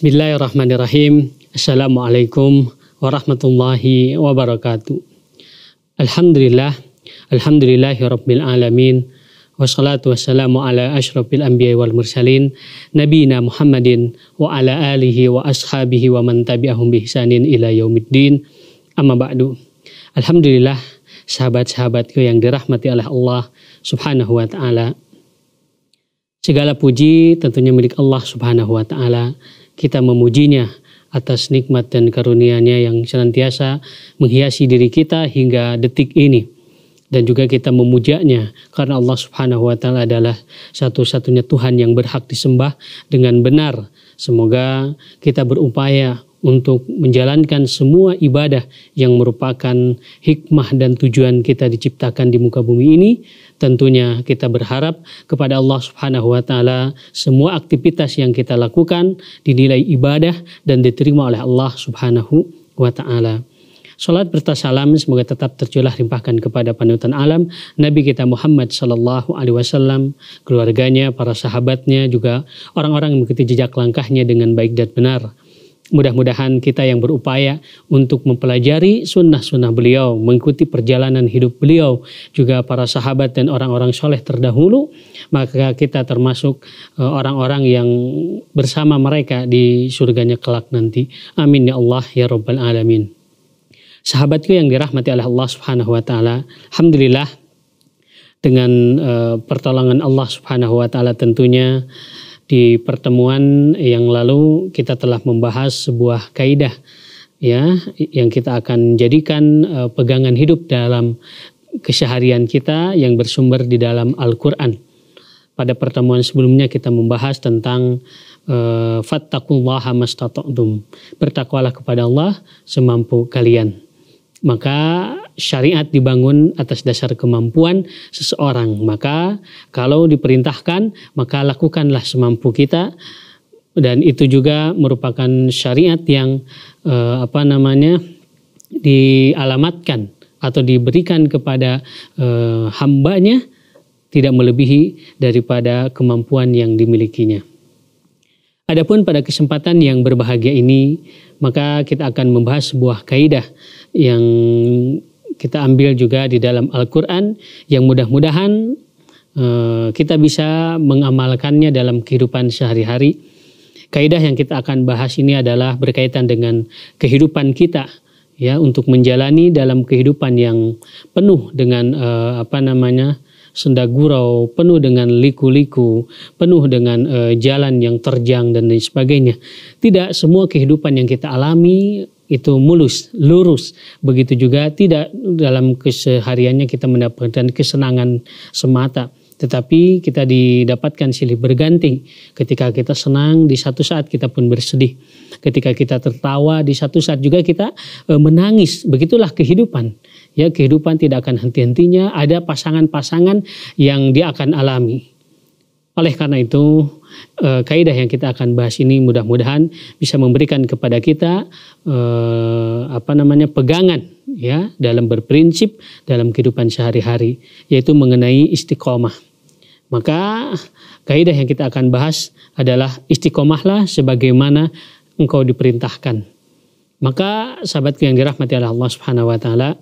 Bismillahirrahmanirrahim. Assalamualaikum warahmatullahi wabarakatuh. Alhamdulillah. Alhamdulillahi rabbil alamin. Wassalatu wassalamu ala ashrafil anbiya wal mursalin. Nabina Muhammadin wa ala alihi wa ashabihi wa man tabi'ahum bihsanin ila yaumiddin. Amma ba'du. Alhamdulillah sahabat-sahabatku yang dirahmati oleh Allah subhanahu wa ta'ala. Segala puji tentunya milik Allah subhanahu wa ta'ala kita memujinya atas nikmat dan karunia-Nya yang senantiasa menghiasi diri kita hingga detik ini dan juga kita memujanya karena Allah Subhanahu wa taala adalah satu-satunya Tuhan yang berhak disembah dengan benar. Semoga kita berupaya untuk menjalankan semua ibadah yang merupakan hikmah dan tujuan kita diciptakan di muka bumi ini, tentunya kita berharap kepada Allah Subhanahu wa taala semua aktivitas yang kita lakukan dinilai ibadah dan diterima oleh Allah Subhanahu wa taala. Salat berta salam semoga tetap tercurah limpahkan kepada panutan alam Nabi kita Muhammad Sallallahu Alaihi Wasallam, keluarganya, para sahabatnya juga orang-orang yang mengikuti jejak langkahnya dengan baik dan benar Mudah-mudahan kita yang berupaya untuk mempelajari sunnah-sunnah beliau, mengikuti perjalanan hidup beliau, juga para sahabat dan orang-orang soleh terdahulu, maka kita termasuk e, orang-orang yang bersama mereka di surganya kelak nanti. Amin ya Allah ya Rabbal Alamin. Sahabatku yang dirahmati oleh Allah Subhanahu wa taala, alhamdulillah dengan e, pertolongan Allah Subhanahu wa taala tentunya di pertemuan yang lalu kita telah membahas sebuah kaidah ya yang kita akan jadikan uh, pegangan hidup dalam keseharian kita yang bersumber di dalam Al-Qur'an. Pada pertemuan sebelumnya kita membahas tentang uh, fattaqullaha mastata'tum. Bertakwalah kepada Allah semampu kalian. Maka syariat dibangun atas dasar kemampuan seseorang. Maka kalau diperintahkan, maka lakukanlah semampu kita dan itu juga merupakan syariat yang eh, apa namanya dialamatkan atau diberikan kepada eh, hambanya tidak melebihi daripada kemampuan yang dimilikinya. Adapun pada kesempatan yang berbahagia ini, maka kita akan membahas sebuah kaidah yang kita ambil juga di dalam Al-Quran yang mudah-mudahan eh, kita bisa mengamalkannya dalam kehidupan sehari-hari. Kaidah yang kita akan bahas ini adalah berkaitan dengan kehidupan kita ya untuk menjalani dalam kehidupan yang penuh dengan uh, apa namanya senda gurau, penuh dengan liku-liku, penuh dengan uh, jalan yang terjang dan lain sebagainya. Tidak semua kehidupan yang kita alami itu mulus, lurus. Begitu juga tidak dalam kesehariannya kita mendapatkan kesenangan semata tetapi kita didapatkan silih berganti. Ketika kita senang, di satu saat kita pun bersedih. Ketika kita tertawa, di satu saat juga kita e, menangis. Begitulah kehidupan. Ya, kehidupan tidak akan henti-hentinya ada pasangan-pasangan yang dia akan alami. Oleh karena itu, uh, kaidah yang kita akan bahas ini mudah-mudahan bisa memberikan kepada kita uh, apa namanya pegangan ya dalam berprinsip dalam kehidupan sehari-hari yaitu mengenai istiqomah. Maka kaidah yang kita akan bahas adalah istiqomahlah sebagaimana engkau diperintahkan. Maka sahabatku yang dirahmati Allah Subhanahu wa taala,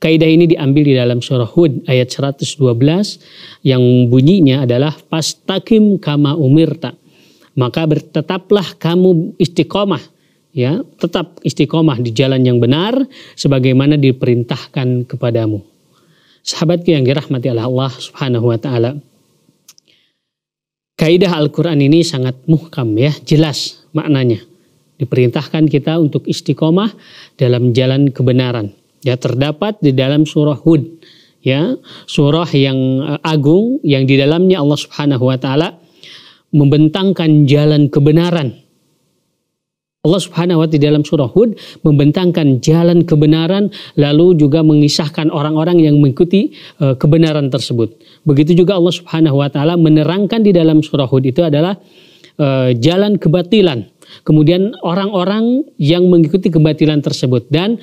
Kaidah ini diambil di dalam surah Hud ayat 112 yang bunyinya adalah pastakim kama umirta. Maka bertetaplah kamu istiqomah ya, tetap istiqomah di jalan yang benar sebagaimana diperintahkan kepadamu. Sahabatku yang dirahmati Allah Subhanahu wa taala. Kaidah Al-Qur'an ini sangat muhkam ya, jelas maknanya diperintahkan kita untuk istiqomah dalam jalan kebenaran ya terdapat di dalam surah Hud ya surah yang eh, agung yang di dalamnya Allah Subhanahu wa taala membentangkan jalan kebenaran Allah Subhanahu wa taala di dalam surah Hud membentangkan jalan kebenaran lalu juga mengisahkan orang-orang yang mengikuti eh, kebenaran tersebut. Begitu juga Allah Subhanahu wa taala menerangkan di dalam surah Hud itu adalah eh, jalan kebatilan. Kemudian orang-orang yang mengikuti kebatilan tersebut dan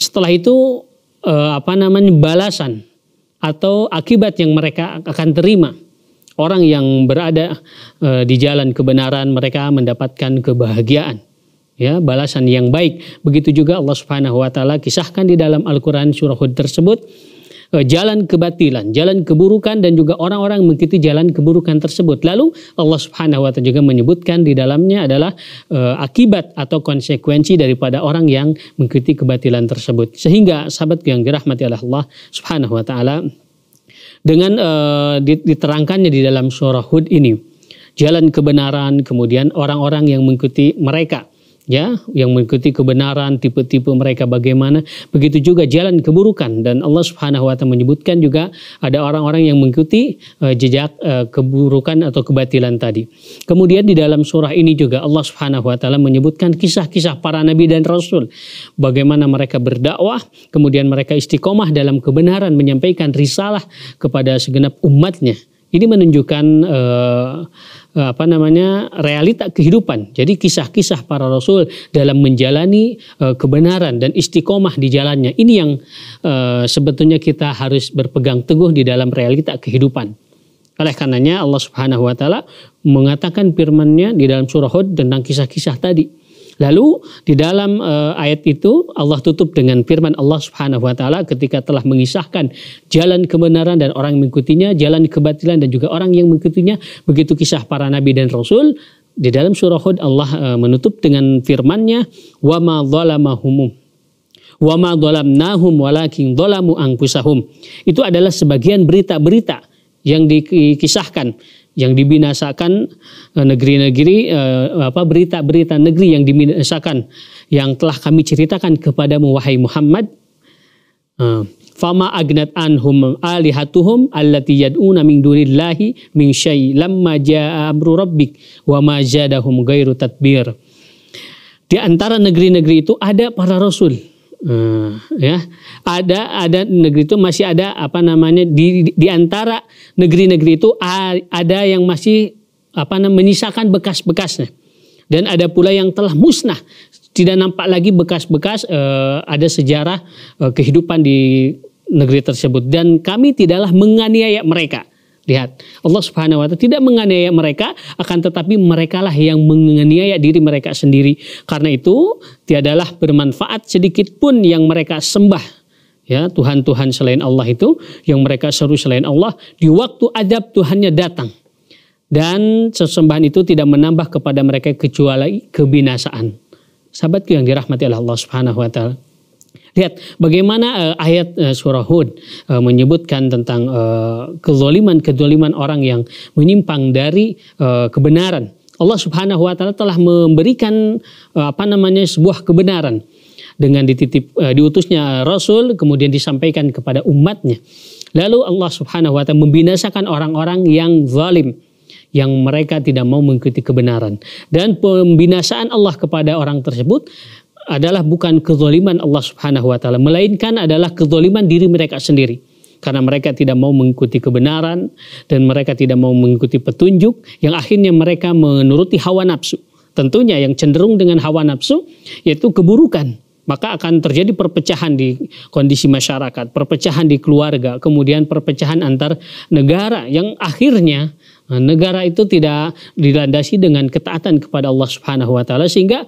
setelah itu uh, apa namanya balasan atau akibat yang mereka akan terima. Orang yang berada uh, di jalan kebenaran mereka mendapatkan kebahagiaan. Ya, balasan yang baik. Begitu juga Allah Subhanahu wa taala kisahkan di dalam Al-Qur'an surah Hud tersebut Eh, jalan kebatilan, jalan keburukan dan juga orang-orang mengikuti jalan keburukan tersebut. Lalu Allah Subhanahu wa taala juga menyebutkan di dalamnya adalah e, akibat atau konsekuensi daripada orang yang mengikuti kebatilan tersebut. Sehingga sahabat yang dirahmati oleh Allah Subhanahu wa taala dengan e, diterangkannya di dalam surah Hud ini jalan kebenaran kemudian orang-orang yang mengikuti mereka ya yang mengikuti kebenaran tipe-tipe mereka bagaimana begitu juga jalan keburukan dan Allah Subhanahu wa taala menyebutkan juga ada orang-orang yang mengikuti uh, jejak uh, keburukan atau kebatilan tadi. Kemudian di dalam surah ini juga Allah Subhanahu wa taala menyebutkan kisah-kisah para nabi dan rasul bagaimana mereka berdakwah kemudian mereka istiqomah dalam kebenaran menyampaikan risalah kepada segenap umatnya. Ini menunjukkan uh, Eh, apa namanya realita kehidupan. Jadi kisah-kisah para rasul dalam menjalani eh, kebenaran dan istiqomah di jalannya. Ini yang eh, sebetulnya kita harus berpegang teguh di dalam realita kehidupan. Oleh karenanya Allah Subhanahu wa taala mengatakan firman-Nya di dalam surah Hud tentang kisah-kisah tadi Lalu di dalam uh, ayat itu Allah tutup dengan firman Allah Subhanahu wa taala ketika telah mengisahkan jalan kebenaran dan orang yang mengikutinya, jalan kebatilan dan juga orang yang mengikutinya, begitu kisah para nabi dan rasul di dalam surah Hud Allah uh, menutup dengan firmanNya nya wa ma dzalamahumum wa ma zalamnahum walakin dzalamu Itu adalah sebagian berita-berita yang dikisahkan yang dibinasakan eh, negeri-negeri eh, apa berita-berita negeri yang dibinasakan yang telah kami ceritakan kepada wahai Muhammad eh, fama agnat anhum alihatuhum allati yad'una min dunillahi min syai lamma jaa amru rabbik wa ma zadahum ghairu tadbir di antara negeri-negeri itu ada para rasul Hmm, ya ada ada negeri itu masih ada apa namanya di di antara negeri-negeri itu ada yang masih apa namanya menyisakan bekas-bekasnya dan ada pula yang telah musnah tidak nampak lagi bekas-bekas eh, ada sejarah eh, kehidupan di negeri tersebut dan kami tidaklah menganiaya mereka Lihat, Allah Subhanahu wa taala tidak menganiaya mereka, akan tetapi merekalah yang menganiaya diri mereka sendiri. Karena itu, tiadalah bermanfaat sedikit pun yang mereka sembah ya Tuhan-Tuhan selain Allah itu yang mereka seru selain Allah di waktu adab Tuhannya datang dan sesembahan itu tidak menambah kepada mereka kecuali kebinasaan. Sahabatku yang dirahmati oleh Allah Subhanahu wa taala. Lihat bagaimana uh, ayat uh, surah Hud uh, menyebutkan tentang kezoliman kezoliman-kezoliman orang yang menyimpang dari uh, kebenaran. Allah Subhanahu wa taala telah memberikan uh, apa namanya sebuah kebenaran dengan dititip uh, diutusnya rasul kemudian disampaikan kepada umatnya. Lalu Allah Subhanahu wa taala membinasakan orang-orang yang zalim yang mereka tidak mau mengikuti kebenaran dan pembinasaan Allah kepada orang tersebut adalah bukan kezoliman Allah Subhanahu wa taala, melainkan adalah kezoliman diri mereka sendiri. Karena mereka tidak mau mengikuti kebenaran dan mereka tidak mau mengikuti petunjuk yang akhirnya mereka menuruti hawa nafsu. Tentunya yang cenderung dengan hawa nafsu yaitu keburukan. Maka akan terjadi perpecahan di kondisi masyarakat, perpecahan di keluarga, kemudian perpecahan antar negara yang akhirnya eh, negara itu tidak dilandasi dengan ketaatan kepada Allah Subhanahu wa taala sehingga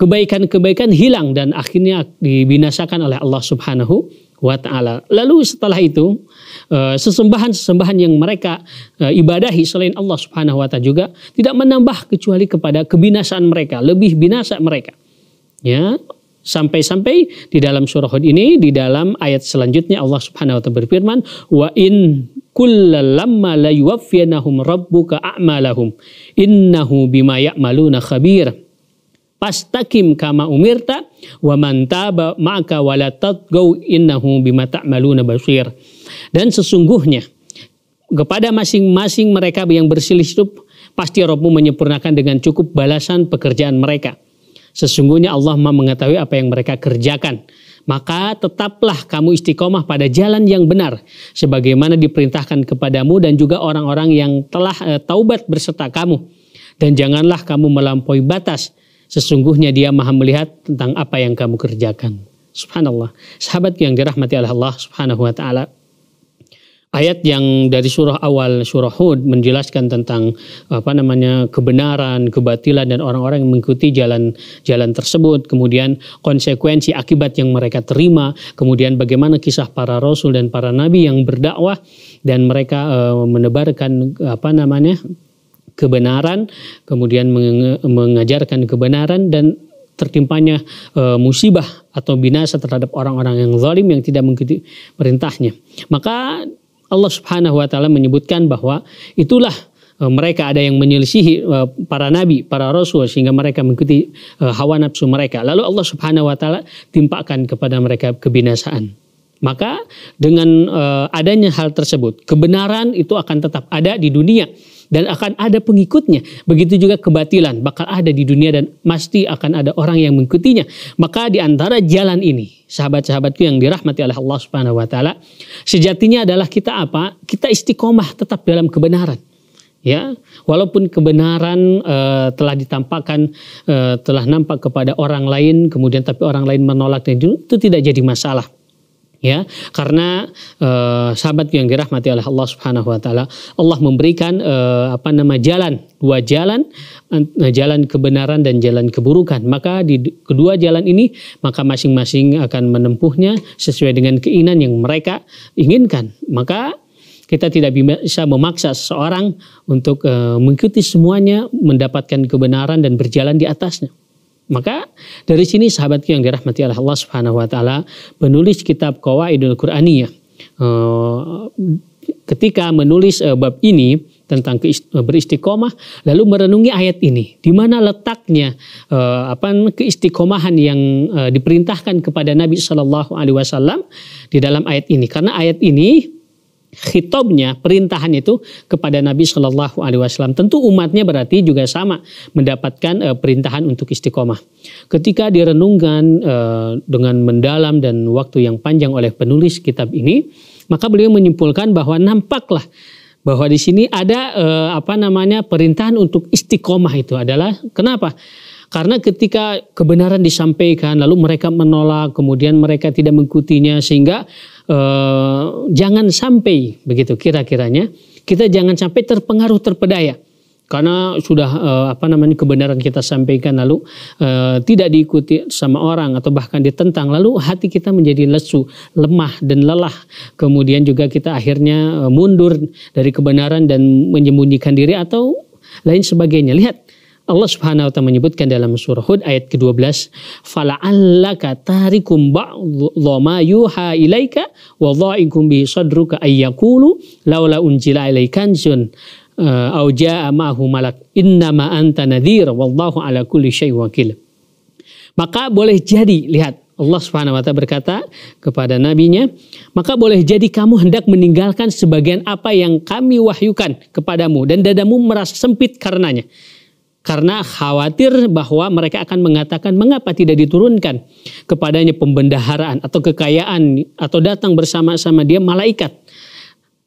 kebaikan-kebaikan hilang dan akhirnya dibinasakan oleh Allah Subhanahu wa taala. Lalu setelah itu eh, sesembahan-sesembahan yang mereka eh, ibadahi selain Allah Subhanahu wa taala juga tidak menambah kecuali kepada kebinasaan mereka, lebih binasa mereka. Ya, sampai-sampai di dalam surah Hud ini di dalam ayat selanjutnya Allah Subhanahu wa taala berfirman, "Wa in kullalamma la yuwaffiyanahum rabbuka a'malahum innahu bima ya'maluna khabir." fastaqim kama umirta wa man taba maka wala tatgau innahu bima ta'maluna basir. Dan sesungguhnya kepada masing-masing mereka yang itu pasti Rabbmu menyempurnakan dengan cukup balasan pekerjaan mereka. Sesungguhnya Allah mah mengetahui apa yang mereka kerjakan. Maka tetaplah kamu istiqomah pada jalan yang benar sebagaimana diperintahkan kepadamu dan juga orang-orang yang telah eh, taubat berserta kamu. Dan janganlah kamu melampaui batas Sesungguhnya dia maha melihat tentang apa yang kamu kerjakan. Subhanallah. Sahabat yang dirahmati Allah subhanahu wa ta'ala. Ayat yang dari surah awal surah Hud menjelaskan tentang apa namanya kebenaran, kebatilan dan orang-orang yang mengikuti jalan-jalan tersebut, kemudian konsekuensi akibat yang mereka terima, kemudian bagaimana kisah para rasul dan para nabi yang berdakwah dan mereka e, menebarkan apa namanya kebenaran, kemudian mengajarkan kebenaran dan tertimpanya e, musibah atau binasa terhadap orang-orang yang zalim yang tidak mengikuti perintahnya. Maka Allah Subhanahu wa taala menyebutkan bahwa itulah e, mereka ada yang menyelisihi e, para nabi, para rasul sehingga mereka mengikuti e, hawa nafsu mereka. Lalu Allah Subhanahu wa taala timpakan kepada mereka kebinasaan. Maka dengan e, adanya hal tersebut, kebenaran itu akan tetap ada di dunia dan akan ada pengikutnya. Begitu juga kebatilan bakal ada di dunia dan pasti akan ada orang yang mengikutinya. Maka di antara jalan ini, sahabat-sahabatku yang dirahmati oleh Allah Subhanahu wa taala, sejatinya adalah kita apa? Kita istiqomah tetap dalam kebenaran ya walaupun kebenaran e, telah ditampakkan e, telah nampak kepada orang lain kemudian tapi orang lain menolak dan itu tidak jadi masalah ya karena eh, sahabat yang dirahmati oleh Allah Subhanahu wa taala Allah memberikan eh, apa nama jalan dua jalan eh, jalan kebenaran dan jalan keburukan maka di kedua jalan ini maka masing-masing akan menempuhnya sesuai dengan keinginan yang mereka inginkan maka kita tidak bisa memaksa seseorang untuk eh, mengikuti semuanya mendapatkan kebenaran dan berjalan di atasnya maka dari sini sahabatku yang dirahmati oleh Allah Subhanahu wa taala penulis kitab Qawaidul Qur'aniyah eh, ketika menulis eh, bab ini tentang beristiqomah lalu merenungi ayat ini di mana letaknya eh, apa keistiqomahan yang diperintahkan kepada Nabi Shallallahu alaihi wasallam di dalam ayat ini karena ayat ini khitobnya perintahan itu kepada Nabi Shallallahu Alaihi Wasallam. Tentu umatnya berarti juga sama mendapatkan e, perintahan untuk istiqomah. Ketika direnungkan e, dengan mendalam dan waktu yang panjang oleh penulis kitab ini, maka beliau menyimpulkan bahwa nampaklah bahwa di sini ada e, apa namanya perintahan untuk istiqomah itu adalah kenapa? Karena ketika kebenaran disampaikan lalu mereka menolak, kemudian mereka tidak mengikutinya sehingga Eh, jangan sampai begitu kira-kiranya kita jangan sampai terpengaruh terpedaya karena sudah eh, apa namanya kebenaran kita sampaikan lalu eh, tidak diikuti sama orang atau bahkan ditentang lalu hati kita menjadi lesu, lemah dan lelah. Kemudian juga kita akhirnya eh, mundur dari kebenaran dan menyembunyikan diri atau lain sebagainya. Lihat Allah Subhanahu wa taala menyebutkan dalam surah Hud ayat ke-12, "Fala'allaka tarikum ba'dha yuha ilaika wa dha'ikum bi sadruka ayyakulu laula unjila jun uh, au jaa ma'ahu malak innama anta nadhir wallahu ala kulli syai wakil." Maka boleh jadi lihat Allah Subhanahu wa taala berkata kepada nabinya, "Maka boleh jadi kamu hendak meninggalkan sebagian apa yang kami wahyukan kepadamu dan dadamu merasa sempit karenanya." karena khawatir bahwa mereka akan mengatakan mengapa tidak diturunkan kepadanya pembendaharaan atau kekayaan atau datang bersama-sama dia malaikat.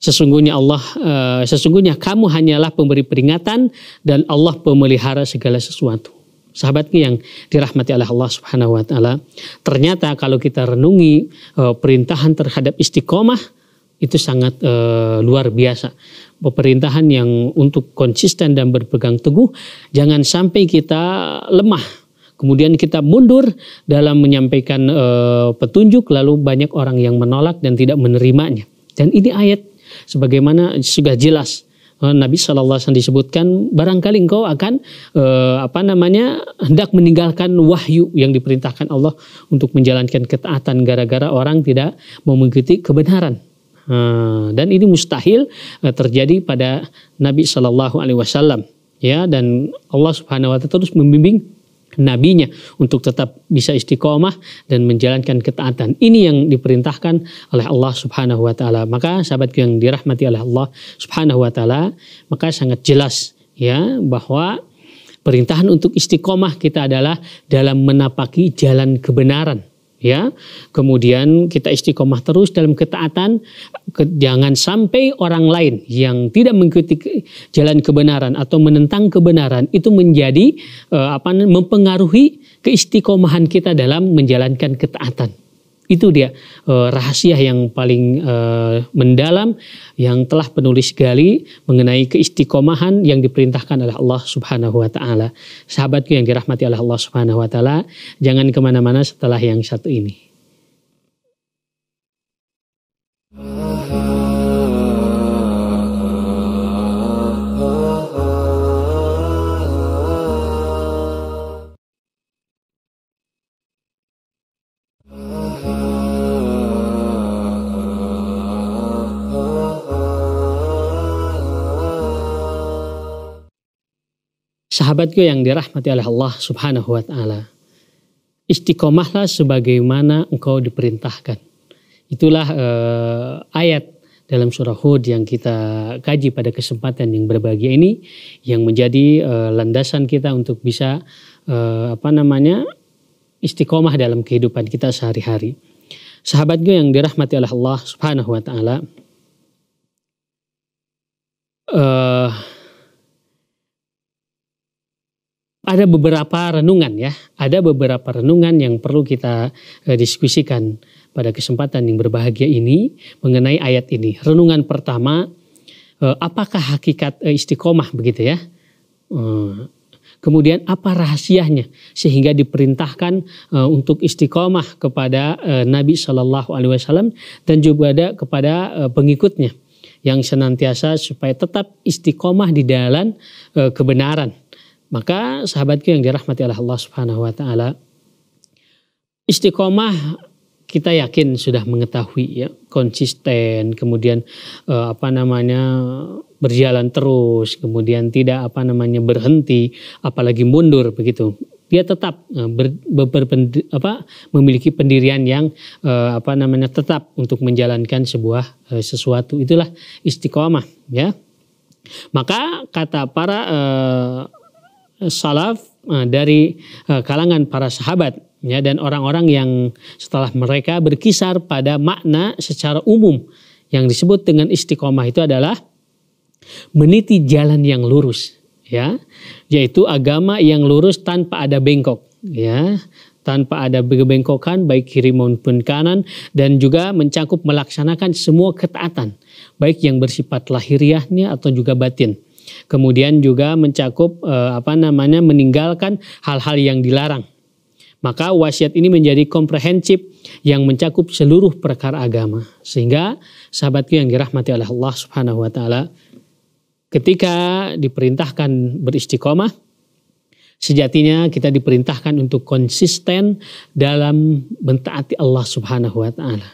Sesungguhnya Allah, eh, sesungguhnya kamu hanyalah pemberi peringatan dan Allah pemelihara segala sesuatu. Sahabatku yang dirahmati oleh Allah Subhanahu wa taala, ternyata kalau kita renungi eh, perintahan terhadap istiqomah itu sangat e, luar biasa. Pemerintahan yang untuk konsisten dan berpegang teguh, jangan sampai kita lemah. Kemudian kita mundur dalam menyampaikan e, petunjuk, lalu banyak orang yang menolak dan tidak menerimanya. Dan ini ayat sebagaimana sudah jelas eh, Nabi saw disebutkan barangkali engkau akan e, apa namanya hendak meninggalkan wahyu yang diperintahkan Allah untuk menjalankan ketaatan gara-gara orang tidak mengikuti kebenaran. Ah, dan ini mustahil eh, terjadi pada Nabi Shallallahu Alaihi Wasallam ya dan Allah Subhanahu Wa Taala terus membimbing nabinya untuk tetap bisa istiqomah dan menjalankan ketaatan. Ini yang diperintahkan oleh Allah Subhanahu wa taala. Maka sahabat yang dirahmati oleh Allah Subhanahu wa taala, maka sangat jelas ya bahwa perintahan untuk istiqomah kita adalah dalam menapaki jalan kebenaran ya. Kemudian kita istiqomah terus dalam ketaatan, ke, jangan sampai orang lain yang tidak mengikuti jalan kebenaran atau menentang kebenaran itu menjadi uh, apa mempengaruhi keistiqomahan kita dalam menjalankan ketaatan. Itu dia eh, rahasia yang paling eh, mendalam yang telah penulis gali mengenai keistiqomahan yang diperintahkan oleh Allah Subhanahu wa taala. Sahabatku yang dirahmati oleh Allah Subhanahu wa taala, jangan kemana mana setelah yang satu ini. Sahabatku yang dirahmati oleh Allah Subhanahu wa taala. Istiqomahlah sebagaimana engkau diperintahkan. Itulah eh, ayat dalam surah Hud yang kita kaji pada kesempatan yang berbahagia ini yang menjadi eh, landasan kita untuk bisa eh, apa namanya istiqomah dalam kehidupan kita sehari-hari. Sahabatku yang dirahmati oleh Allah Subhanahu wa taala. Eh ada beberapa renungan ya, ada beberapa renungan yang perlu kita eh, diskusikan pada kesempatan yang berbahagia ini mengenai ayat ini. Renungan pertama, eh, apakah hakikat eh, istiqomah begitu ya? kemudian apa rahasianya sehingga diperintahkan uh, untuk istiqomah kepada uh, Nabi Shallallahu Alaihi Wasallam dan juga ada kepada uh, pengikutnya yang senantiasa supaya tetap istiqomah di dalam uh, kebenaran maka sahabatku yang dirahmati oleh Allah Subhanahu wa taala istiqomah kita yakin sudah mengetahui ya konsisten kemudian eh, apa namanya berjalan terus kemudian tidak apa namanya berhenti apalagi mundur begitu dia tetap eh, ber, ber, ber, apa, memiliki pendirian yang eh, apa namanya tetap untuk menjalankan sebuah eh, sesuatu itulah istiqomah ya maka kata para eh, salaf eh, dari eh, kalangan para sahabat ya dan orang-orang yang setelah mereka berkisar pada makna secara umum yang disebut dengan istiqomah itu adalah meniti jalan yang lurus ya yaitu agama yang lurus tanpa ada bengkok ya tanpa ada bengkokan baik kiri maupun kanan dan juga mencakup melaksanakan semua ketaatan baik yang bersifat lahiriahnya atau juga batin. Kemudian juga mencakup eh, apa namanya meninggalkan hal-hal yang dilarang. Maka wasiat ini menjadi komprehensif yang mencakup seluruh perkara agama. Sehingga sahabatku yang dirahmati oleh Allah Subhanahu wa taala ketika diperintahkan beristiqomah sejatinya kita diperintahkan untuk konsisten dalam mentaati Allah Subhanahu wa taala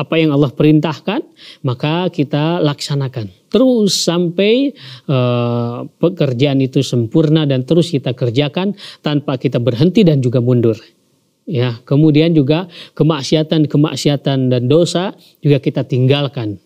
apa yang Allah perintahkan, maka kita laksanakan. Terus sampai uh, pekerjaan itu sempurna dan terus kita kerjakan tanpa kita berhenti dan juga mundur. Ya, kemudian juga kemaksiatan-kemaksiatan dan dosa juga kita tinggalkan.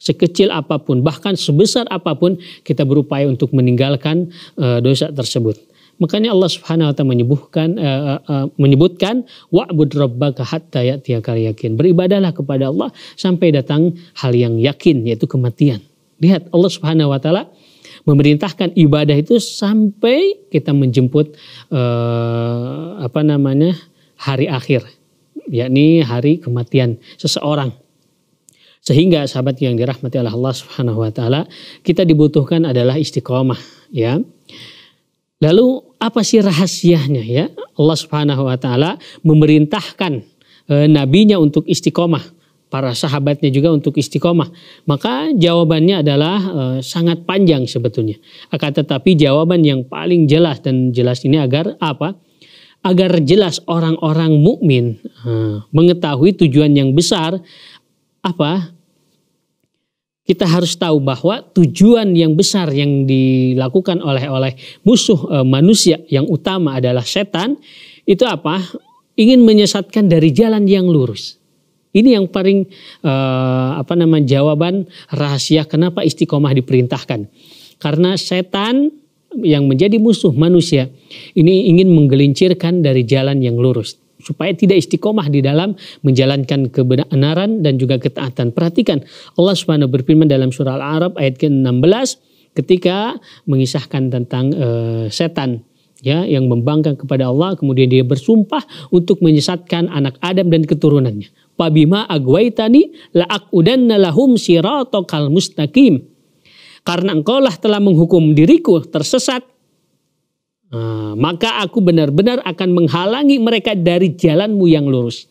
Sekecil apapun, bahkan sebesar apapun, kita berupaya untuk meninggalkan uh, dosa tersebut. Makanya Allah Subhanahu wa taala menyebutkan uh, eh, uh, eh, eh, menyebutkan wa'bud rabbaka hatta ya'tiyakal yakin. Beribadahlah kepada Allah sampai datang hal yang yakin yaitu kematian. Lihat Allah Subhanahu wa taala memerintahkan ibadah itu sampai kita menjemput uh, apa namanya hari akhir yakni hari kematian seseorang. Sehingga sahabat yang dirahmati oleh Allah Subhanahu wa taala, kita dibutuhkan adalah istiqomah ya. Lalu apa sih rahasianya ya? Allah Subhanahu wa taala memerintahkan e, nabinya untuk istiqomah, para sahabatnya juga untuk istiqomah. Maka jawabannya adalah e, sangat panjang sebetulnya. Akan tetapi jawaban yang paling jelas dan jelas ini agar apa? Agar jelas orang-orang mukmin e, mengetahui tujuan yang besar apa kita harus tahu bahwa tujuan yang besar yang dilakukan oleh oleh musuh e, manusia yang utama adalah setan itu apa? Ingin menyesatkan dari jalan yang lurus. Ini yang paling e, apa namanya jawaban rahasia kenapa istiqomah diperintahkan. Karena setan yang menjadi musuh manusia ini ingin menggelincirkan dari jalan yang lurus supaya tidak istiqomah di dalam menjalankan kebenaran dan juga ketaatan. Perhatikan Allah Subhanahu berfirman dalam surah Al-Arab ayat ke-16 ketika mengisahkan tentang e, setan ya yang membangkang kepada Allah kemudian dia bersumpah untuk menyesatkan anak Adam dan keturunannya. Pabima agwaitani la'aqudanna lahum siratokal mustaqim. Karena engkau lah telah menghukum diriku tersesat Ah, maka aku benar-benar akan menghalangi mereka dari jalanmu yang lurus.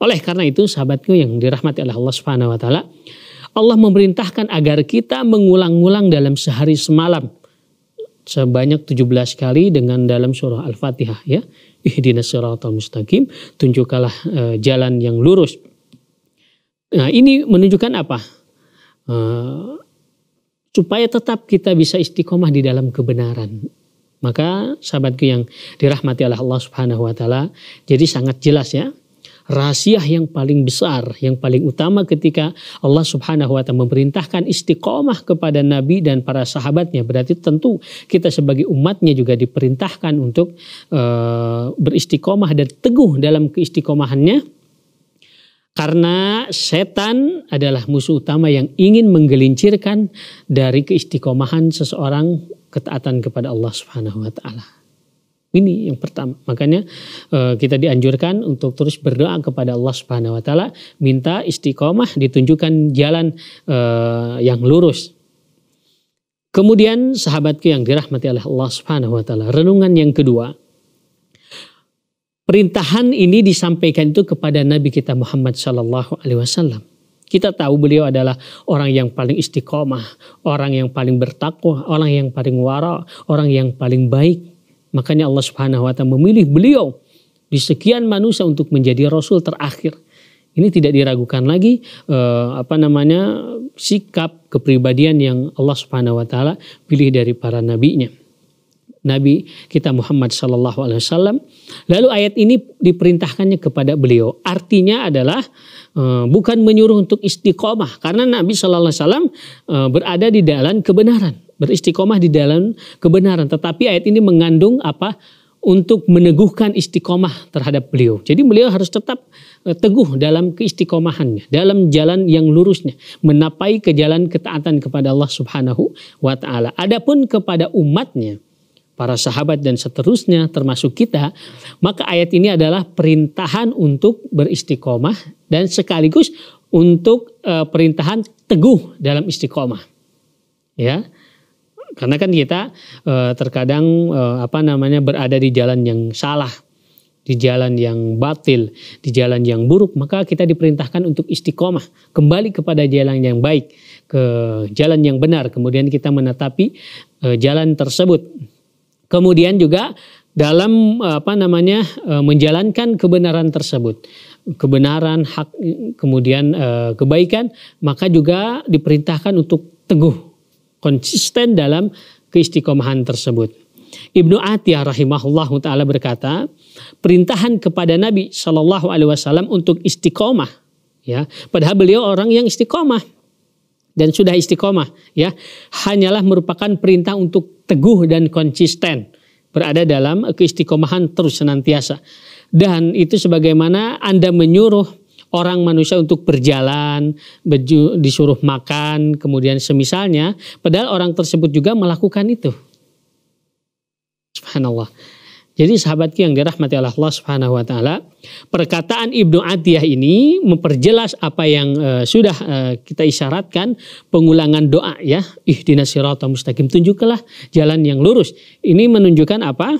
Oleh karena itu sahabatku yang dirahmati oleh Allah Subhanahu wa taala, Allah memerintahkan agar kita mengulang-ulang dalam sehari semalam sebanyak 17 kali dengan dalam surah Al-Fatihah ya. Ihdinas Al mustaqim, tunjukkanlah e, jalan yang lurus. Nah, ini menunjukkan apa? E, supaya tetap kita bisa istiqomah di dalam kebenaran maka sahabatku yang dirahmati oleh Allah Subhanahu wa taala, jadi sangat jelas ya rahasia yang paling besar, yang paling utama ketika Allah Subhanahu wa taala memerintahkan istiqomah kepada nabi dan para sahabatnya. Berarti tentu kita sebagai umatnya juga diperintahkan untuk e, beristiqomah dan teguh dalam keistiqomahannya. Karena setan adalah musuh utama yang ingin menggelincirkan dari keistiqomahan seseorang ketaatan kepada Allah Subhanahu wa taala. Ini yang pertama. Makanya eh, kita dianjurkan untuk terus berdoa kepada Allah Subhanahu wa taala, minta istiqomah ditunjukkan jalan eh, yang lurus. Kemudian sahabatku yang dirahmati oleh Allah Subhanahu wa taala, renungan yang kedua. Perintahan ini disampaikan itu kepada Nabi kita Muhammad sallallahu alaihi wasallam. Kita tahu beliau adalah orang yang paling istiqomah, orang yang paling bertakwa, orang yang paling wara, orang yang paling baik. Makanya Allah Subhanahu wa taala memilih beliau di sekian manusia untuk menjadi rasul terakhir. Ini tidak diragukan lagi eh, apa namanya sikap kepribadian yang Allah Subhanahu wa taala pilih dari para nabinya. Nabi kita Muhammad Shallallahu Alaihi Wasallam. Lalu ayat ini diperintahkannya kepada beliau. Artinya adalah eh, bukan menyuruh untuk istiqomah karena Nabi Shallallahu Alaihi Wasallam eh, berada di dalam kebenaran, beristiqomah di dalam kebenaran. Tetapi ayat ini mengandung apa? Untuk meneguhkan istiqomah terhadap beliau. Jadi beliau harus tetap eh, teguh dalam keistiqomahannya, dalam jalan yang lurusnya, menapai ke jalan ketaatan kepada Allah Subhanahu wa taala. Adapun kepada umatnya, para sahabat dan seterusnya termasuk kita, maka ayat ini adalah perintahan untuk beristiqomah dan sekaligus untuk e, perintahan teguh dalam istiqomah. Ya. Karena kan kita e, terkadang e, apa namanya berada di jalan yang salah, di jalan yang batil, di jalan yang buruk, maka kita diperintahkan untuk istiqomah, kembali kepada jalan yang baik, ke jalan yang benar, kemudian kita menetapi jalan tersebut Kemudian juga dalam apa namanya eh, menjalankan kebenaran tersebut kebenaran hak kemudian eh, kebaikan maka juga diperintahkan untuk teguh konsisten dalam keistiqomahan tersebut Ibnu Atiyah rahimahullah taala berkata perintahan kepada Nabi Shallallahu alaihi wasallam untuk istiqomah ya padahal beliau orang yang istiqomah dan sudah istiqomah ya hanyalah merupakan perintah untuk teguh dan konsisten berada dalam keistiqomahan terus senantiasa dan itu sebagaimana Anda menyuruh orang manusia untuk berjalan disuruh makan kemudian semisalnya padahal orang tersebut juga melakukan itu subhanallah jadi sahabatku yang dirahmati oleh Allah Subhanahu wa taala, perkataan Ibnu Atiyah ini memperjelas apa yang e, sudah e, kita isyaratkan pengulangan doa ya, ihdinas siratal mustaqim, tunjuklah jalan yang lurus. Ini menunjukkan apa?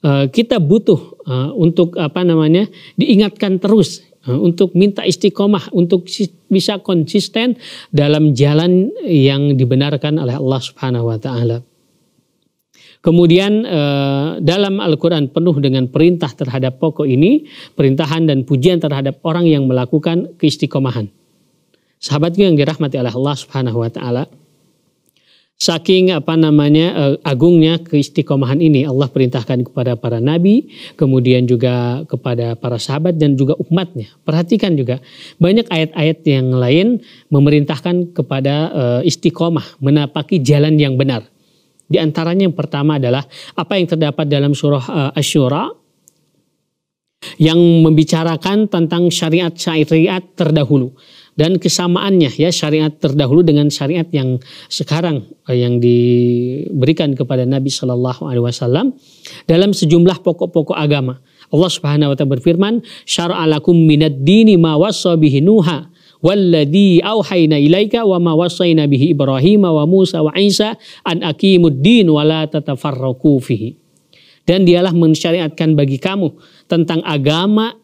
E, kita butuh e, untuk apa namanya? diingatkan terus e, untuk minta istiqomah untuk bisa konsisten dalam jalan yang dibenarkan oleh Allah Subhanahu wa taala. Kemudian eh, dalam Al-Quran penuh dengan perintah terhadap pokok ini, perintahan dan pujian terhadap orang yang melakukan keistiqomahan. Sahabatku yang dirahmati oleh Allah Subhanahu wa taala, saking apa namanya eh, agungnya keistiqomahan ini Allah perintahkan kepada para nabi, kemudian juga kepada para sahabat dan juga umatnya. Perhatikan juga banyak ayat-ayat yang lain memerintahkan kepada eh, istiqomah, menapaki jalan yang benar. Di antaranya yang pertama adalah apa yang terdapat dalam surah uh, eh, Asyura yang membicarakan tentang syariat-syariat terdahulu dan kesamaannya ya syariat terdahulu dengan syariat yang sekarang eh, yang diberikan kepada Nabi Shallallahu Alaihi Wasallam dalam sejumlah pokok-pokok agama. Allah Subhanahu wa taala berfirman, "Syara'alakum minad dini ma wasa bihi Nuha walladzi auhayna ilaika wa ma bihi Ibrahim wa Musa wa Isa an aqimuddin wa Dan dialah mensyariatkan bagi kamu tentang agama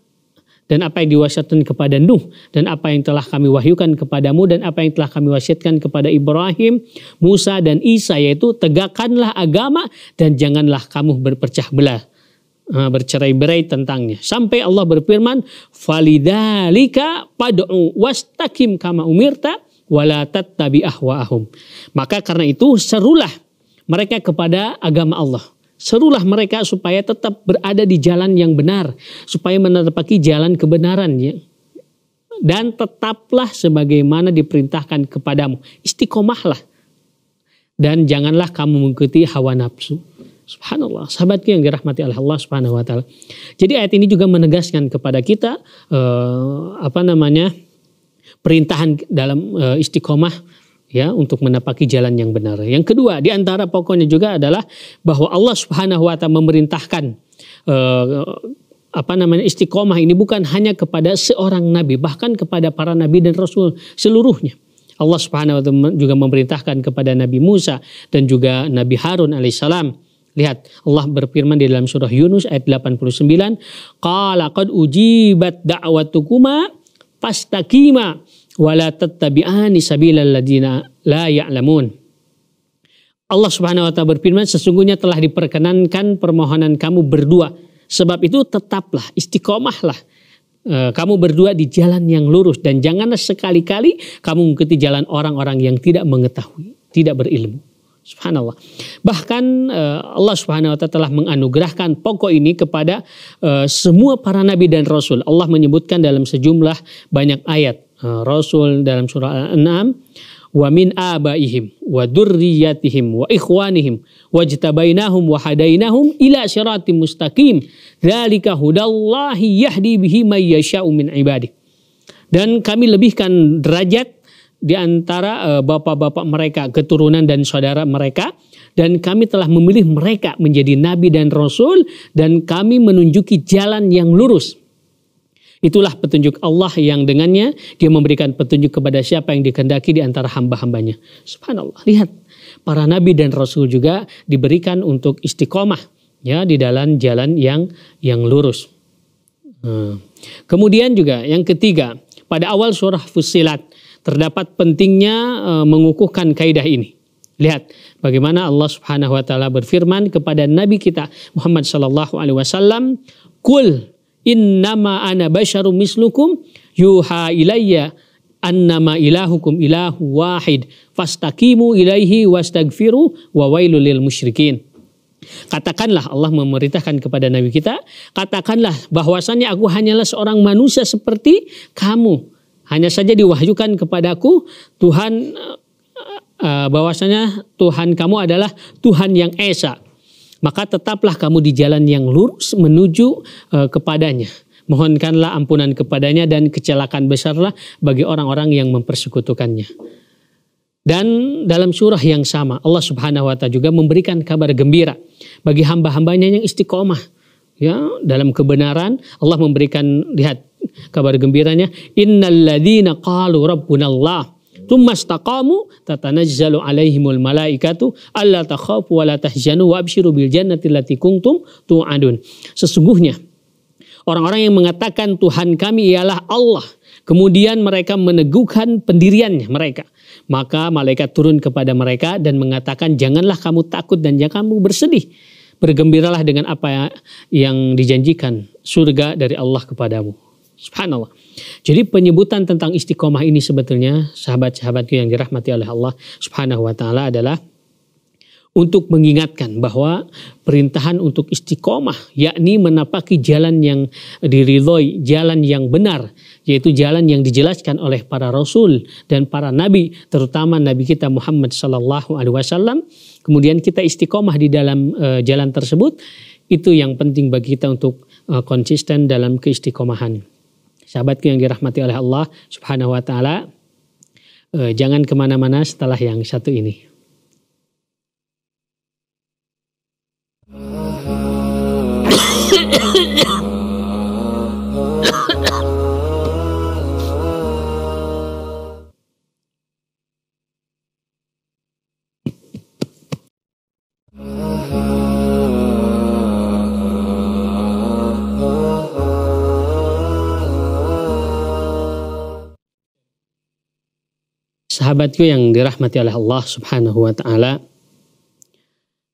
dan apa yang diwasiatkan kepada Nuh dan apa yang telah kami wahyukan kepadamu dan apa yang telah kami wasiatkan kepada Ibrahim, Musa dan Isa yaitu tegakkanlah agama dan janganlah kamu berpecah belah. Ah, bercerai-berai tentangnya. Sampai Allah berfirman, "Falidalika pad'u wastaqim kama umirta wala tattabi ahwa'ahum." Maka karena itu serulah mereka kepada agama Allah. Serulah mereka supaya tetap berada di jalan yang benar, supaya menerapi jalan kebenaran ya. Dan tetaplah sebagaimana diperintahkan kepadamu. Istiqomahlah. Dan janganlah kamu mengikuti hawa nafsu Subhanallah, sahabatku yang dirahmati oleh Allah Subhanahu wa taala. Jadi ayat ini juga menegaskan kepada kita eh, apa namanya? perintahan dalam eh, istiqomah ya untuk menapaki jalan yang benar. Yang kedua, di antara pokoknya juga adalah bahwa Allah Subhanahu wa taala memerintahkan eh, apa namanya istiqomah ini bukan hanya kepada seorang nabi, bahkan kepada para nabi dan rasul seluruhnya. Allah Subhanahu wa taala juga memerintahkan kepada Nabi Musa dan juga Nabi Harun alaihissalam Lihat Allah berfirman di dalam surah Yunus ayat 89, qala qad ujibat da'watukuma wa la tattabi'ani sabilal ladina la ya'lamun. Allah Subhanahu wa taala berfirman sesungguhnya telah diperkenankan permohonan kamu berdua sebab itu tetaplah istiqomahlah eh, kamu berdua di jalan yang lurus dan janganlah sekali-kali kamu mengikuti jalan orang-orang yang tidak mengetahui, tidak berilmu. Subhanallah. Bahkan eh, Allah Subhanahu wa taala telah menganugerahkan pokok ini kepada eh, semua para nabi dan rasul. Allah menyebutkan dalam sejumlah banyak ayat. Eh, rasul dalam surah Al-An'am wa min abaihim wa durriyatihim wa ikhwanihim wajtabainahum wa hadainahum ila siratim mustaqim dzalika hudallahi yahdi bihi may yasha'u min ibadi dan kami lebihkan derajat di antara eh, bapak-bapak mereka, keturunan dan saudara mereka dan kami telah memilih mereka menjadi nabi dan rasul dan kami menunjuki jalan yang lurus. Itulah petunjuk Allah yang dengannya dia memberikan petunjuk kepada siapa yang dikehendaki di antara hamba-hambanya. Subhanallah. Lihat, para nabi dan rasul juga diberikan untuk istiqomah ya di dalam jalan yang yang lurus. Hmm. Kemudian juga yang ketiga, pada awal surah Fusilat terdapat pentingnya eh, mengukuhkan kaidah ini. Lihat bagaimana Allah Subhanahu wa taala berfirman kepada nabi kita Muhammad sallallahu alaihi wasallam, "Kul innama ana basyarum mislukum yuha ilayya annama ilahukum ilahu wahid fastaqimu ilaihi wastagfiru wa wailul lil musyrikin." Katakanlah Allah memerintahkan kepada Nabi kita, katakanlah bahwasannya aku hanyalah seorang manusia seperti kamu hanya saja diwahyukan kepadaku Tuhan eh, eh, bahwasanya Tuhan kamu adalah Tuhan yang Esa. Maka tetaplah kamu di jalan yang lurus menuju eh, kepadanya. Mohonkanlah ampunan kepadanya dan kecelakaan besarlah bagi orang-orang yang mempersekutukannya. Dan dalam surah yang sama Allah Subhanahu wa taala juga memberikan kabar gembira bagi hamba-hambanya yang istiqomah ya dalam kebenaran Allah memberikan lihat kabar gembiranya innalladzina qalu rabbunallah thumma istaqamu tatanazzalu alaihimul malaikatu alla takhafu wa la tahzanu wa bil jannati allati kuntum tu'adun sesungguhnya orang-orang yang mengatakan Tuhan kami ialah Allah kemudian mereka meneguhkan pendiriannya mereka maka malaikat turun kepada mereka dan mengatakan janganlah kamu takut dan jangan kamu bersedih bergembiralah dengan apa yang dijanjikan surga dari Allah kepadamu Subhanallah. Jadi penyebutan tentang istiqomah ini sebetulnya sahabat-sahabatku yang dirahmati oleh Allah Subhanahu wa taala adalah untuk mengingatkan bahwa perintahan untuk istiqomah yakni menapaki jalan yang diridhoi, jalan yang benar, yaitu jalan yang dijelaskan oleh para rasul dan para nabi, terutama nabi kita Muhammad sallallahu alaihi wasallam. Kemudian kita istiqomah di dalam eh, jalan tersebut, itu yang penting bagi kita untuk eh, konsisten dalam keistiqomahan sahabatku yang dirahmati oleh Allah Subhanahu wa taala, eh, jangan kemana-mana setelah yang satu ini. sahabatku yang dirahmati oleh Allah Subhanahu wa taala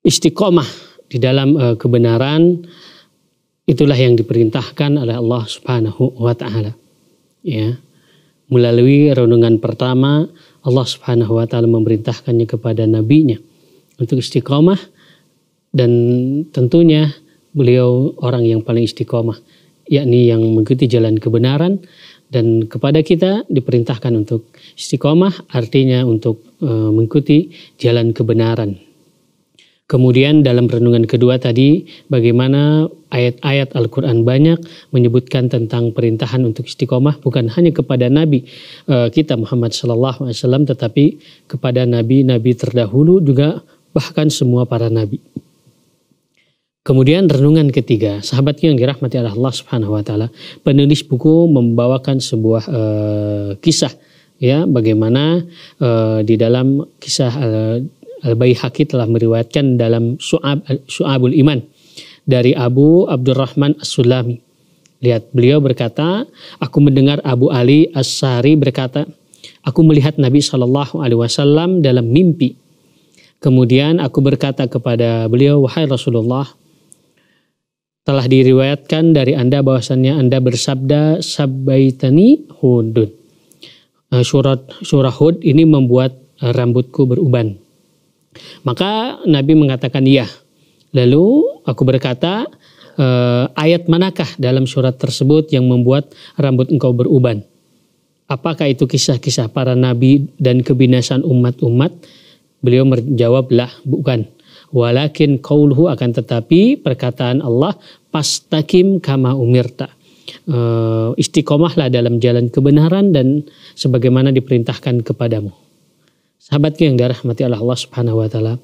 istiqomah di dalam uh, kebenaran itulah yang diperintahkan oleh Allah Subhanahu wa taala. Ya. Melalui renungan pertama Allah Subhanahu wa taala memerintahkannya kepada nabinya untuk istiqomah dan tentunya beliau orang yang paling istiqomah yakni yang mengikuti jalan kebenaran dan kepada kita diperintahkan untuk istiqomah, artinya untuk e, mengikuti jalan kebenaran. Kemudian dalam renungan kedua tadi, bagaimana ayat-ayat Al-Quran banyak menyebutkan tentang perintahan untuk istiqomah bukan hanya kepada Nabi e, kita Muhammad Sallallahu Alaihi Wasallam, tetapi kepada Nabi-Nabi terdahulu juga bahkan semua para Nabi. Kemudian renungan ketiga, sahabat yang dirahmati Allah Subhanahu wa taala, penulis buku membawakan sebuah e, kisah ya bagaimana e, di dalam kisah eh, Al-Baihaqi telah meriwayatkan dalam Su'ab Su'abul Iman dari Abu Abdurrahman As-Sulami. Lihat beliau berkata, aku mendengar Abu Ali As-Sari berkata, aku melihat Nabi Shallallahu alaihi wasallam dalam mimpi. Kemudian aku berkata kepada beliau, wahai Rasulullah, telah diriwayatkan dari Anda bahwasannya Anda bersabda sabaitani hudud. Eh, surat surah Hud ini membuat eh, rambutku beruban. Maka Nabi mengatakan iya. Lalu aku berkata, eh, ayat manakah dalam surat tersebut yang membuat rambut engkau beruban? Apakah itu kisah-kisah para nabi dan kebinasan umat-umat? Beliau menjawablah bukan Walakin kaulhu akan tetapi perkataan Allah pastakim kama umirta. E, istiqomahlah dalam jalan kebenaran dan sebagaimana diperintahkan kepadamu. Sahabatku yang dirahmati Allah, Allah Subhanahu wa taala.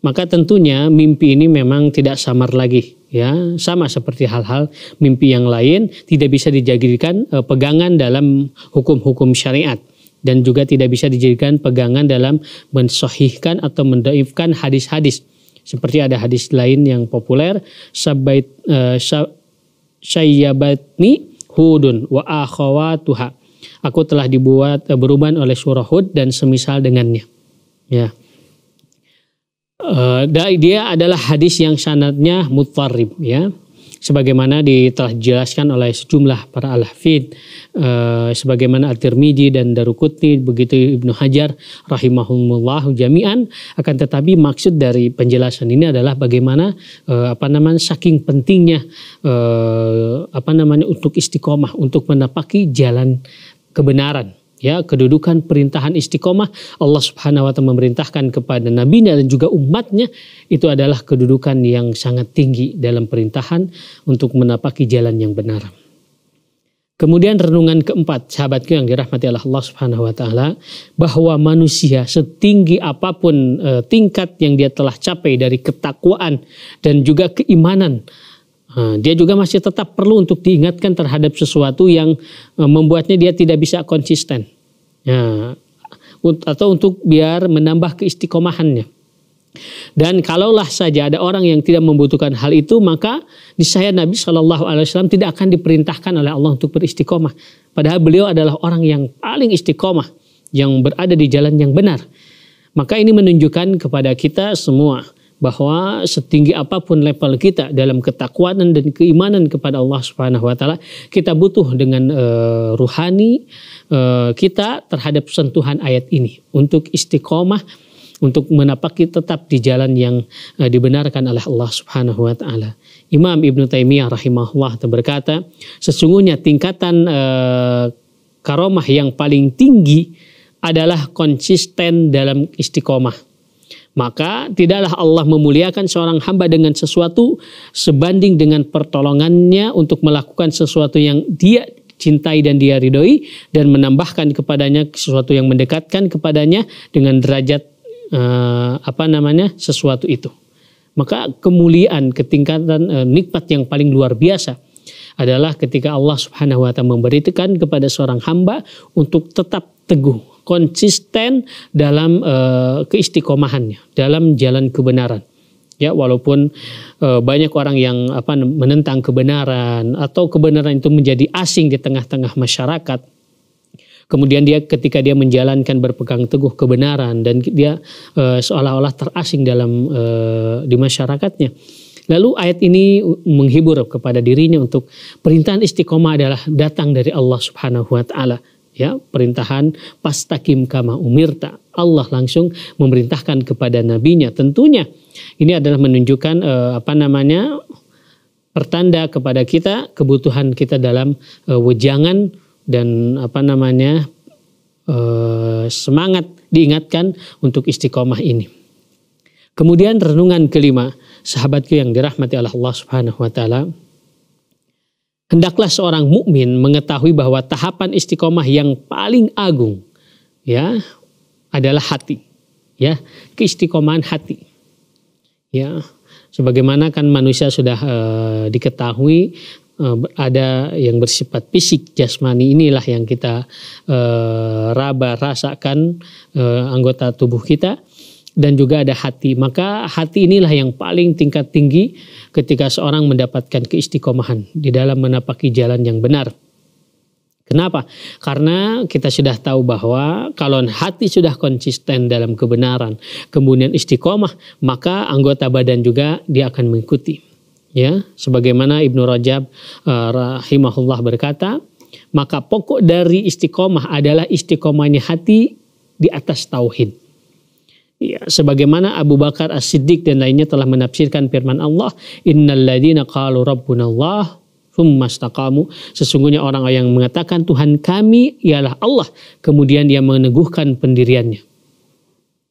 Maka tentunya mimpi ini memang tidak samar lagi ya, sama seperti hal-hal mimpi yang lain tidak bisa dijadikan eh, pegangan dalam hukum-hukum syariat dan juga tidak bisa dijadikan pegangan dalam mensohihkan atau mendaifkan hadis-hadis. Seperti ada hadis lain yang populer, sabait uh, eh, syayyabatni hudun wa akhawatuha. Aku telah dibuat uh, beruban oleh surah Hud dan semisal dengannya. Ya. Uh, dia adalah hadis yang sanatnya mutfarib ya sebagaimana telah dijelaskan oleh sejumlah para alafid, hafid eh, sebagaimana At-Tirmidzi dan Daruqutni begitu Ibnu Hajar rahimahumullah jami'an akan tetapi maksud dari penjelasan ini adalah bagaimana e, apa namanya saking pentingnya e, apa namanya untuk istiqomah untuk menapaki jalan kebenaran ya kedudukan perintahan istiqomah Allah Subhanahu wa taala memerintahkan kepada nabinya dan juga umatnya itu adalah kedudukan yang sangat tinggi dalam perintahan untuk menapaki jalan yang benar. Kemudian renungan keempat, sahabatku yang dirahmati Allah, Subhanahu wa taala, bahwa manusia setinggi apapun e, tingkat yang dia telah capai dari ketakwaan dan juga keimanan, e, dia juga masih tetap perlu untuk diingatkan terhadap sesuatu yang e, membuatnya dia tidak bisa konsisten. Ya, atau untuk biar menambah keistiqomahannya. Dan kalaulah saja ada orang yang tidak membutuhkan hal itu, maka di saya Nabi Shallallahu Alaihi Wasallam tidak akan diperintahkan oleh Allah untuk beristiqomah. Padahal beliau adalah orang yang paling istiqomah, yang berada di jalan yang benar. Maka ini menunjukkan kepada kita semua bahwa setinggi apapun level kita dalam ketakwaan dan keimanan kepada Allah Subhanahu wa taala, kita butuh dengan uh, ruhani uh, kita terhadap sentuhan ayat ini untuk istiqomah untuk menapaki tetap di jalan yang uh, dibenarkan oleh Allah Subhanahu wa taala. Imam Ibnu Taimiyah rahimahullah berkata, sesungguhnya tingkatan uh, karomah yang paling tinggi adalah konsisten dalam istiqomah maka tidaklah Allah memuliakan seorang hamba dengan sesuatu sebanding dengan pertolongannya untuk melakukan sesuatu yang dia cintai dan dia ridhoi dan menambahkan kepadanya sesuatu yang mendekatkan kepadanya dengan derajat eh, apa namanya sesuatu itu. Maka kemuliaan ketingkatan eh, nikmat yang paling luar biasa adalah ketika Allah Subhanahu wa taala memberitakan kepada seorang hamba untuk tetap teguh konsisten dalam uh, keistiqomahannya, dalam jalan kebenaran. Ya, walaupun e, banyak orang yang apa menentang kebenaran atau kebenaran itu menjadi asing di tengah-tengah masyarakat. Kemudian dia ketika dia menjalankan berpegang teguh kebenaran dan dia e, seolah-olah terasing dalam e, di masyarakatnya. Lalu ayat ini menghibur kepada dirinya untuk perintahan istiqomah adalah datang dari Allah Subhanahu wa taala ya perintahan pastakim kama umirta Allah langsung memerintahkan kepada nabinya tentunya ini adalah menunjukkan eh, apa namanya pertanda kepada kita kebutuhan kita dalam eh, wejangan dan apa namanya eh, semangat diingatkan untuk istiqomah ini kemudian renungan kelima sahabatku yang dirahmati Allah, Allah Subhanahu wa taala hendaklah seorang mukmin mengetahui bahwa tahapan istiqomah yang paling agung ya adalah hati ya keistiqomahan hati ya sebagaimana kan manusia sudah e, diketahui eh, ada yang bersifat fisik jasmani inilah yang kita e, eh, raba rasakan e, anggota tubuh kita dan juga ada hati. Maka hati inilah yang paling tingkat tinggi ketika seorang mendapatkan keistiqomahan di dalam menapaki jalan yang benar. Kenapa? Karena kita sudah tahu bahwa kalau hati sudah konsisten dalam kebenaran, kemudian istiqomah, maka anggota badan juga dia akan mengikuti. Ya, sebagaimana Ibnu Rajab uh, rahimahullah berkata, maka pokok dari istiqomah adalah istiqomahnya hati di atas tauhid Ya, sebagaimana Abu Bakar As-Siddiq dan lainnya telah menafsirkan firman Allah, "Innalladzina qalu rabbunallah Summastakamu. Sesungguhnya orang yang mengatakan Tuhan kami ialah Allah. Kemudian dia meneguhkan pendiriannya.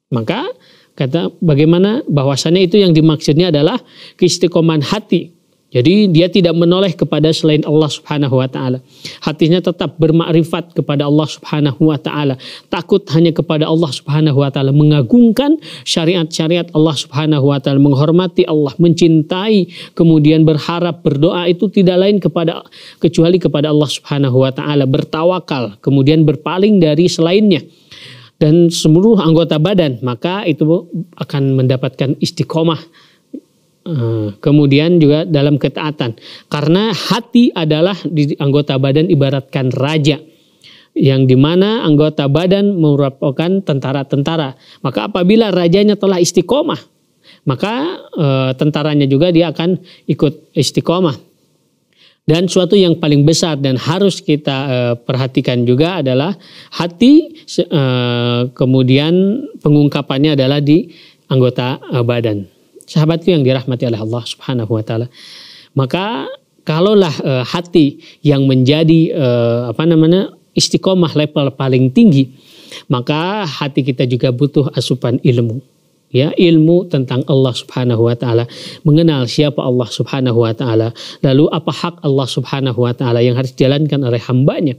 Maka kata bagaimana bahwasannya itu yang dimaksudnya adalah keistiqoman hati jadi dia tidak menoleh kepada selain Allah Subhanahu wa taala. Hatinya tetap bermakrifat kepada Allah Subhanahu wa taala, takut hanya kepada Allah Subhanahu wa taala, mengagungkan syariat-syariat Allah Subhanahu wa taala, menghormati Allah, mencintai, kemudian berharap berdoa itu tidak lain kepada kecuali kepada Allah Subhanahu wa taala, bertawakal, kemudian berpaling dari selainnya dan seluruh anggota badan maka itu akan mendapatkan istiqomah Eh, kemudian juga dalam ketaatan karena hati adalah di anggota badan ibaratkan raja yang dimana anggota badan merupakan tentara-tentara maka apabila rajanya telah istiqomah maka e, tentaranya juga dia akan ikut istiqomah dan suatu yang paling besar dan harus kita e, perhatikan juga adalah hati e, kemudian pengungkapannya adalah di anggota badan sahabatku yang dirahmati oleh Allah Subhanahu wa taala. Maka kalaulah e, hati yang menjadi e, apa namanya istiqomah level paling tinggi, maka hati kita juga butuh asupan ilmu. Ya, ilmu tentang Allah Subhanahu wa taala, mengenal siapa Allah Subhanahu wa taala, lalu apa hak Allah Subhanahu wa taala yang harus dijalankan oleh hambanya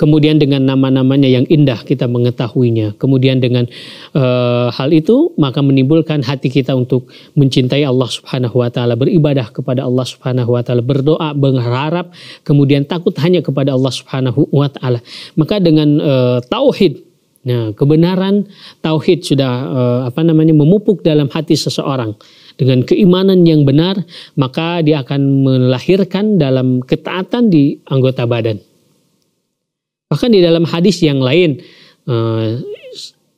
kemudian dengan nama-namanya yang indah kita mengetahuinya. Kemudian dengan e, hal itu maka menimbulkan hati kita untuk mencintai Allah Subhanahu wa taala, beribadah kepada Allah Subhanahu wa taala, berdoa, berharap, kemudian takut hanya kepada Allah Subhanahu wa taala. Maka dengan e, tauhid Nah, kebenaran tauhid sudah e, apa namanya memupuk dalam hati seseorang dengan keimanan yang benar, maka dia akan melahirkan dalam ketaatan di anggota badan. Bahkan di dalam hadis yang lain eh,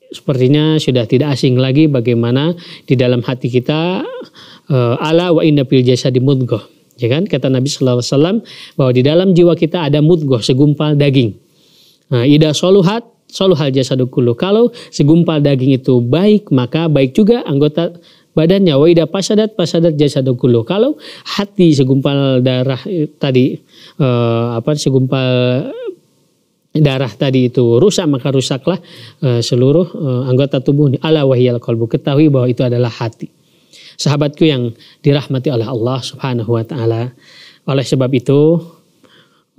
sepertinya sudah tidak asing lagi bagaimana di dalam hati kita eh, ala wa inna fil jasadi mudghah. Ya kan kata Nabi sallallahu alaihi wasallam bahwa di dalam jiwa kita ada mudghah, segumpal daging. Nah, ida soluhat soluhal jasadu Kalau segumpal daging itu baik, maka baik juga anggota badannya wa ida pasadat pasadat jasadu Kalau hati segumpal darah eh, tadi eh, apa segumpal darah tadi itu rusak maka rusaklah uh, seluruh uh, anggota tubuh ini ala wahyal qalbu ketahui bahwa itu adalah hati sahabatku yang dirahmati oleh Allah Subhanahu wa taala oleh sebab itu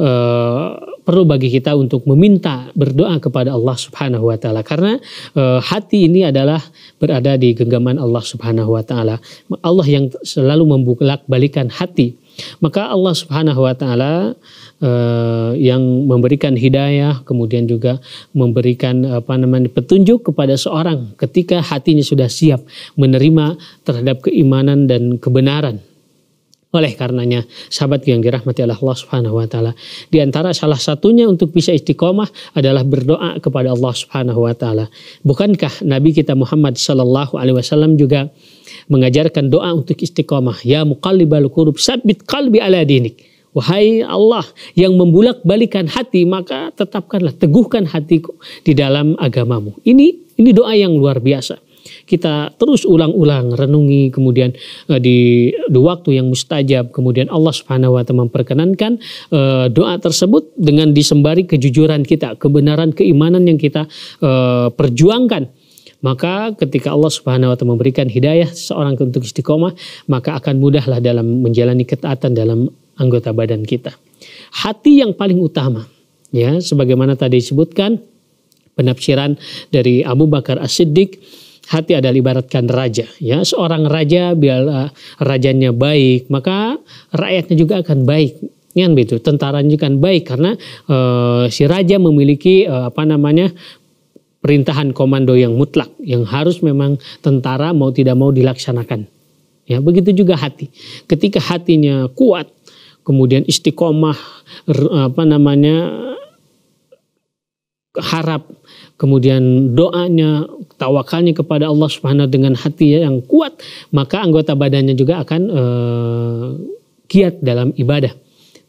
uh, perlu bagi kita untuk meminta berdoa kepada Allah Subhanahu wa taala karena uh, hati ini adalah berada di genggaman Allah Subhanahu wa taala Allah yang selalu membulak balikan hati maka Allah Subhanahu wa taala eh, yang memberikan hidayah kemudian juga memberikan apa namanya petunjuk kepada seorang ketika hatinya sudah siap menerima terhadap keimanan dan kebenaran oleh karenanya, sahabat yang dirahmati Allah Subhanahu wa taala, di antara salah satunya untuk bisa istiqomah adalah berdoa kepada Allah Subhanahu wa taala. Bukankah Nabi kita Muhammad sallallahu alaihi wasallam juga mengajarkan doa untuk istiqomah, ya muqallibal qulub sabit qalbi ala dinik. Wahai Allah yang membulak balikan hati maka tetapkanlah teguhkan hatiku di dalam agamamu. Ini ini doa yang luar biasa kita terus ulang-ulang renungi kemudian uh, di, di waktu yang mustajab kemudian Allah Subhanahu wa taala memperkenankan uh, doa tersebut dengan disembari kejujuran kita, kebenaran keimanan yang kita uh, perjuangkan maka ketika Allah Subhanahu wa taala memberikan hidayah seorang untuk istiqomah, maka akan mudahlah dalam menjalani ketaatan dalam anggota badan kita. Hati yang paling utama, ya, sebagaimana tadi disebutkan penafsiran dari Abu Bakar As-Siddiq hati adalah ibaratkan raja ya seorang raja biar eh, rajanya baik maka rakyatnya juga akan baik kan begitu tentaranya juga akan baik karena e, si raja memiliki e, apa namanya perintahan komando yang mutlak yang harus memang tentara mau tidak mau dilaksanakan ya begitu juga hati ketika hatinya kuat kemudian istiqomah apa namanya harap kemudian doanya, tawakalnya kepada Allah Subhanahu dengan hati ya yang kuat, maka anggota badannya juga akan eh, kiat dalam ibadah.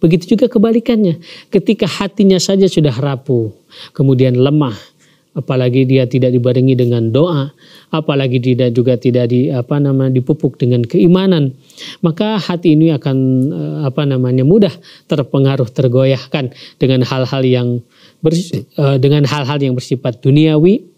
Begitu juga kebalikannya, ketika hatinya saja sudah rapuh, kemudian lemah, apalagi dia tidak dibarengi dengan doa, apalagi tidak juga tidak di apa nama dipupuk dengan keimanan, maka hati ini akan eh, apa namanya mudah terpengaruh tergoyahkan dengan hal-hal yang ber, uh, eh, dengan hal-hal yang bersifat duniawi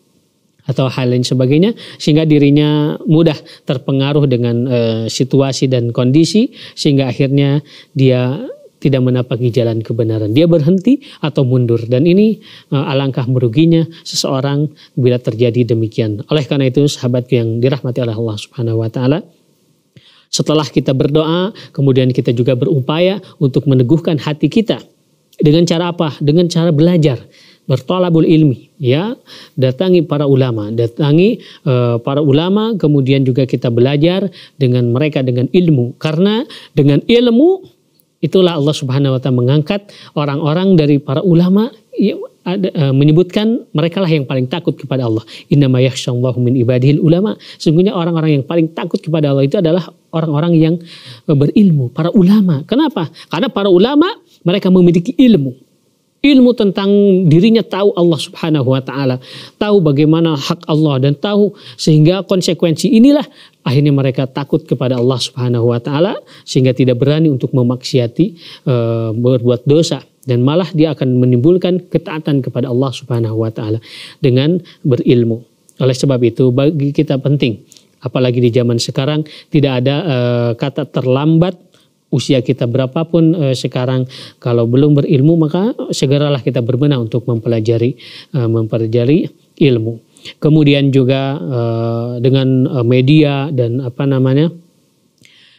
atau hal lain sebagainya sehingga dirinya mudah terpengaruh dengan uh, situasi dan kondisi sehingga akhirnya dia tidak menapaki jalan kebenaran. Dia berhenti atau mundur dan ini uh, alangkah meruginya seseorang bila terjadi demikian. Oleh karena itu sahabatku yang dirahmati oleh Allah Subhanahu wa taala setelah kita berdoa, kemudian kita juga berupaya untuk meneguhkan hati kita dengan cara apa? Dengan cara belajar, bertolabul ilmi, ya. Datangi para ulama, datangi uh, para ulama, kemudian juga kita belajar dengan mereka dengan ilmu. Karena dengan ilmu itulah Allah Subhanahu wa taala mengangkat orang-orang dari para ulama ya, ada, uh, menyebutkan merekalah yang paling takut kepada Allah. Inna min ibadil ulama. Sungguhnya orang-orang yang paling takut kepada Allah itu adalah orang-orang yang eh, berilmu, para ulama. Kenapa? Karena para ulama mereka memiliki ilmu. Ilmu tentang dirinya tahu Allah Subhanahu wa taala, tahu bagaimana hak Allah dan tahu sehingga konsekuensi inilah akhirnya mereka takut kepada Allah Subhanahu wa taala sehingga tidak berani untuk memaksiati e, berbuat dosa dan malah dia akan menimbulkan ketaatan kepada Allah Subhanahu wa taala dengan berilmu. Oleh sebab itu bagi kita penting apalagi di zaman sekarang tidak ada e, kata terlambat usia kita berapapun e, sekarang kalau belum berilmu maka segeralah kita berbenah untuk mempelajari e, mempelajari ilmu. Kemudian juga e, dengan media dan apa namanya?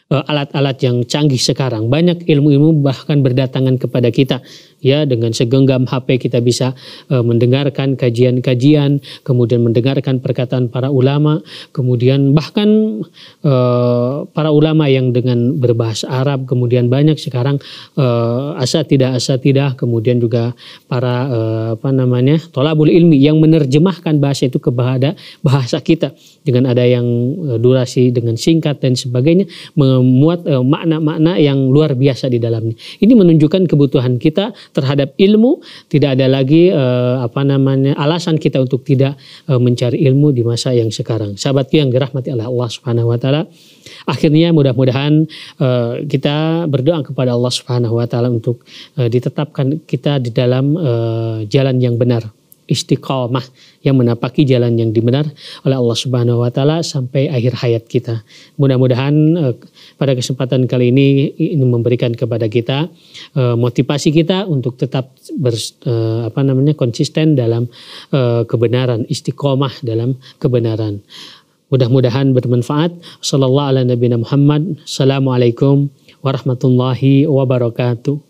alat-alat yang canggih sekarang. Banyak ilmu-ilmu bahkan berdatangan kepada kita ya dengan segenggam HP kita bisa e, mendengarkan kajian-kajian, kemudian mendengarkan perkataan para ulama, kemudian bahkan e, para ulama yang dengan berbahasa Arab, kemudian banyak sekarang e, eh, asa tidak asa tidak, kemudian juga para e, apa namanya tolabul ilmi yang menerjemahkan bahasa itu ke bahasa kita dengan ada yang e, durasi dengan singkat dan sebagainya memuat makna-makna e, makna -makna yang luar biasa di dalamnya. Ini menunjukkan kebutuhan kita terhadap ilmu, tidak ada lagi uh, apa namanya alasan kita untuk tidak uh, mencari ilmu di masa yang sekarang. Sahabatku yang dirahmati oleh Allah Subhanahu wa taala, akhirnya mudah-mudahan uh, kita berdoa kepada Allah Subhanahu wa taala untuk uh, ditetapkan kita di dalam uh, jalan yang benar istiqomah yang menapaki jalan yang dibenar oleh Allah Subhanahu wa taala sampai akhir hayat kita. Mudah-mudahan pada kesempatan kali ini ini memberikan kepada kita uh, motivasi kita untuk tetap ber, uh, eh, apa namanya konsisten dalam uh, kebenaran, istiqomah dalam kebenaran. Mudah-mudahan bermanfaat. Sallallahu alaihi wasallam Assalamualaikum warahmatullahi wabarakatuh.